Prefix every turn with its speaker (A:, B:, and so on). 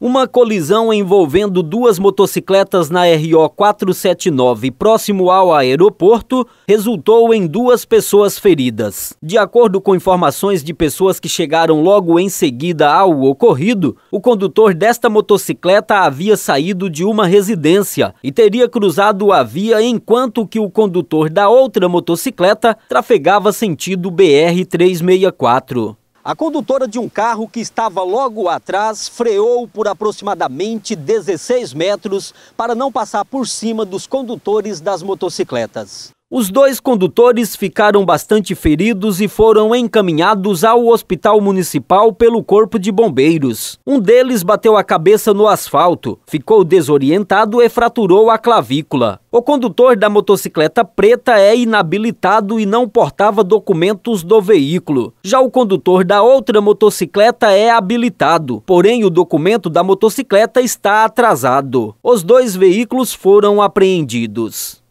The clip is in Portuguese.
A: Uma colisão envolvendo duas motocicletas na RO 479, próximo ao aeroporto, resultou em duas pessoas feridas. De acordo com informações de pessoas que chegaram logo em seguida ao ocorrido, o condutor desta motocicleta havia saído de uma residência e teria cruzado a via enquanto que o condutor da outra motocicleta trafegava sentido BR 364. A condutora de um carro que estava logo atrás freou por aproximadamente 16 metros para não passar por cima dos condutores das motocicletas. Os dois condutores ficaram bastante feridos e foram encaminhados ao hospital municipal pelo Corpo de Bombeiros. Um deles bateu a cabeça no asfalto, ficou desorientado e fraturou a clavícula. O condutor da motocicleta preta é inabilitado e não portava documentos do veículo. Já o condutor da outra motocicleta é habilitado, porém o documento da motocicleta está atrasado. Os dois veículos foram apreendidos.